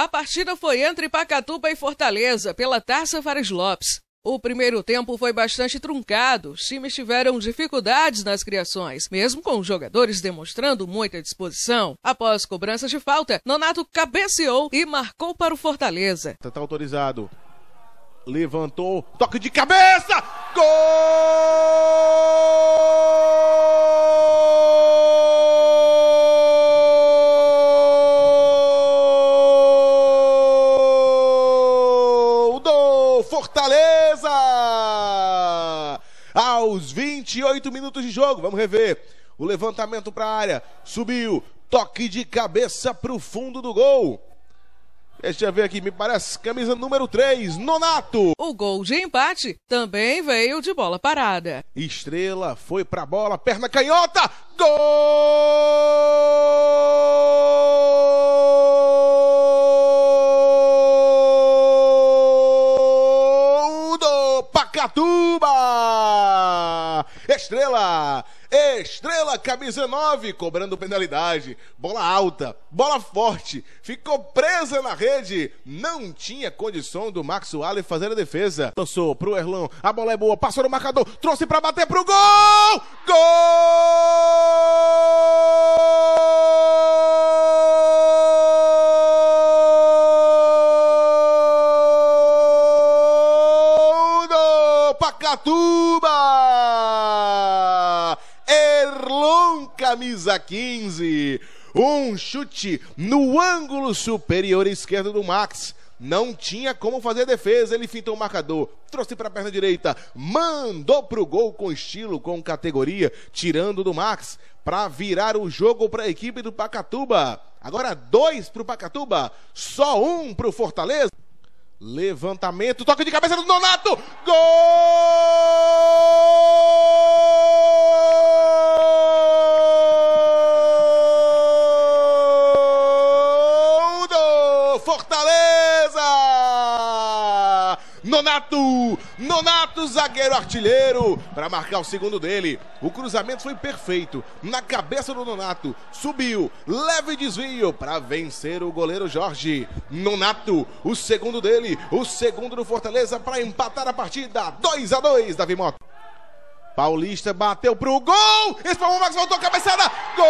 A partida foi entre Pacatuba e Fortaleza, pela Taça Fares Lopes. O primeiro tempo foi bastante truncado. Os times tiveram dificuldades nas criações, mesmo com os jogadores demonstrando muita disposição. Após cobrança de falta, Nonato cabeceou e marcou para o Fortaleza. Está autorizado. Levantou, toque de cabeça! Gol! Fortaleza! Aos 28 minutos de jogo, vamos rever. O levantamento para a área, subiu, toque de cabeça para o fundo do gol. Deixa eu ver aqui, me parece camisa número 3, Nonato. O gol de empate também veio de bola parada. Estrela foi a bola, perna canhota, gol! Pacatuba! Estrela! Estrela, camisa 9, cobrando penalidade. Bola alta, bola forte, ficou presa na rede. Não tinha condição do Max Waller fazer a defesa. Lançou pro Erlon, a bola é boa, passou no marcador, trouxe para bater pro gol! Gol! Pacatuba, Erlon, camisa 15. Um chute no ângulo superior esquerdo do Max. Não tinha como fazer defesa, ele fintou o marcador, trouxe para a perna direita, mandou para o gol com estilo, com categoria, tirando do Max para virar o jogo para a equipe do Pacatuba. Agora dois para o Pacatuba, só um para o Fortaleza. Levantamento, toque de cabeça do Nonato. Gol! Nonato! Nonato, zagueiro artilheiro, para marcar o segundo dele. O cruzamento foi perfeito. Na cabeça do Nonato, subiu, leve desvio para vencer o goleiro Jorge. Nonato, o segundo dele, o segundo do Fortaleza para empatar a partida. 2 a 2 Davi Mota. Paulista bateu pro gol! Espalmou o Max, voltou a cabeçada! Gol!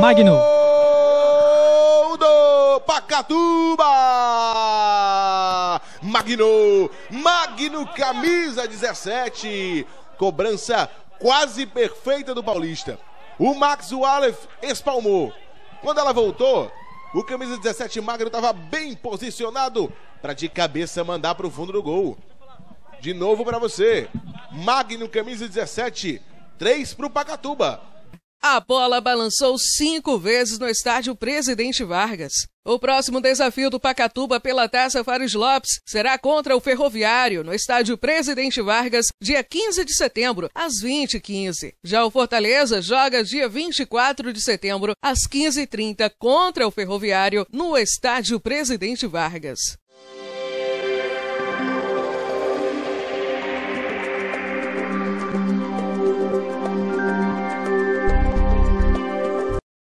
Magno. Catuba! Magno! Magno, camisa 17. Cobrança quase perfeita do Paulista. O Max Walef espalmou. Quando ela voltou, o camisa 17 Magno estava bem posicionado para de cabeça mandar para o fundo do gol. De novo para você. Magno, camisa 17. 3 para o Pacatuba. A bola balançou cinco vezes no estádio Presidente Vargas. O próximo desafio do Pacatuba pela Taça Fares Lopes será contra o Ferroviário, no estádio Presidente Vargas, dia 15 de setembro, às 20h15. Já o Fortaleza joga dia 24 de setembro, às 15h30, contra o Ferroviário, no estádio Presidente Vargas.